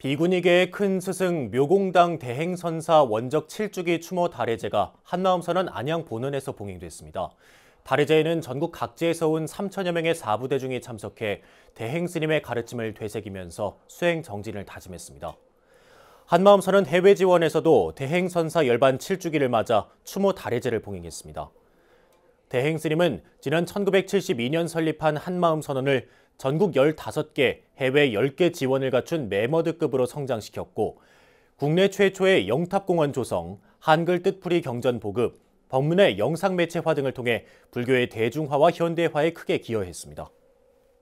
비군이계의 큰 스승 묘공당 대행선사 원적 7주기 추모 다례제가 한마음선언 안양 본원에서 봉행됐습니다. 다례제에는 전국 각지에서 온 3천여 명의 사부대중이 참석해 대행스님의 가르침을 되새기면서 수행 정진을 다짐했습니다. 한마음선언 해외 지원에서도 대행선사 열반 7주기를 맞아 추모 다례제를 봉행했습니다. 대행스님은 지난 1972년 설립한 한마음선언을 전국 15개, 해외 10개 지원을 갖춘 매머드급으로 성장시켰고 국내 최초의 영탑공원 조성, 한글 뜻풀이 경전 보급, 법문의 영상 매체화 등을 통해 불교의 대중화와 현대화에 크게 기여했습니다.